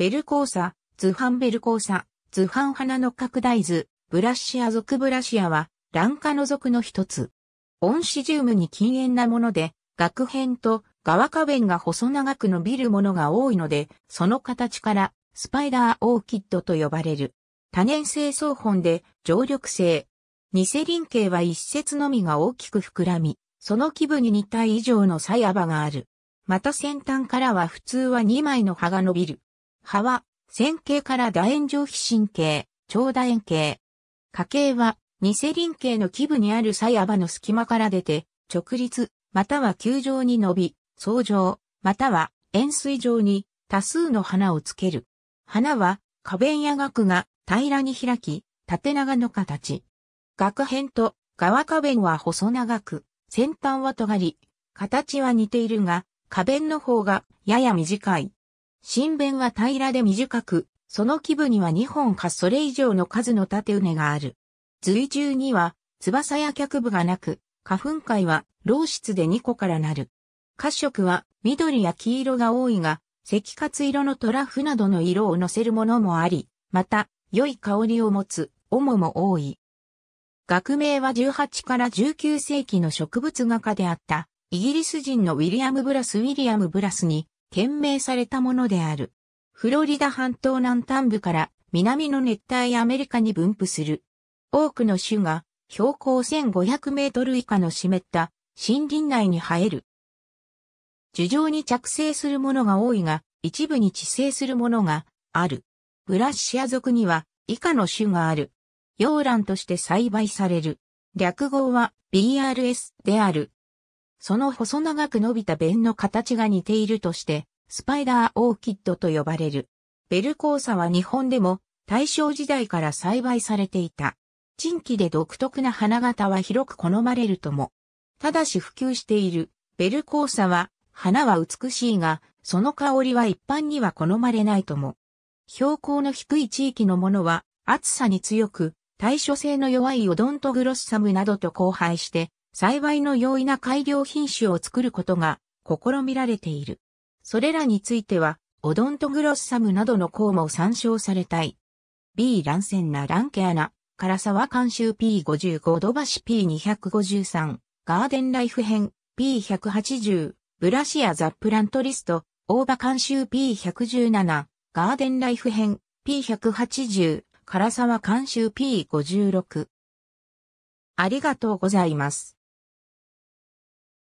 ベルコーサ、図版ベルコーサ、図版花の拡大図、ブラッシア属ブラシアは、卵化の属の一つ。オンシジウムに禁煙なもので、額辺と側花弁が細長く伸びるものが多いので、その形からスパイダーオーキッドと呼ばれる。多年生草本で常緑性。ニセリン系は一節のみが大きく膨らみ、その基部に2体以上の鞘葉がある。また先端からは普通は2枚の葉が伸びる。葉は、線形から楕円上皮神経、長楕円形。花形は、ニセン形の基部にある鞘葉の隙間から出て、直立、または球状に伸び、層状、または円錐状に多数の花をつける。花は、花弁や額が平らに開き、縦長の形。額辺と側花弁は細長く、先端は尖り、形は似ているが、花弁の方がやや短い。新弁は平らで短く、その基部には2本かそれ以上の数の縦畝がある。随中には、翼や脚部がなく、花粉界は、老質で2個からなる。褐色は、緑や黄色が多いが、赤褐色のトラフなどの色を乗せるものもあり、また、良い香りを持つ、オモも多い。学名は18から19世紀の植物画家であった、イギリス人のウィリアム・ブラス・ウィリアム・ブラスに、検名されたものである。フロリダ半島南端部から南の熱帯アメリカに分布する。多くの種が標高1500メートル以下の湿った森林内に生える。樹上に着生するものが多いが、一部に地生するものがある。ブラッシア族には以下の種がある。洋蘭として栽培される。略号は BRS である。その細長く伸びた弁の形が似ているとして、スパイダーオーキッドと呼ばれる。ベルコーサは日本でも大正時代から栽培されていた。珍奇で独特な花形は広く好まれるとも。ただし普及しているベルコーサは花は美しいが、その香りは一般には好まれないとも。標高の低い地域のものは暑さに強く、対処性の弱いオドントグロッサムなどと交配して幸いの容易な改良品種を作ることが試みられている。それらについては、オドントグロッサムなどの項も参照されたい。B ランセンナランケアナ、唐沢監修 P55 バシ P253、ガーデンライフ編 P180、ブラシアザプラントリスト、大場監修 P117、ガーデンライフ編 P180、唐沢監修 P56。ありがとうございます。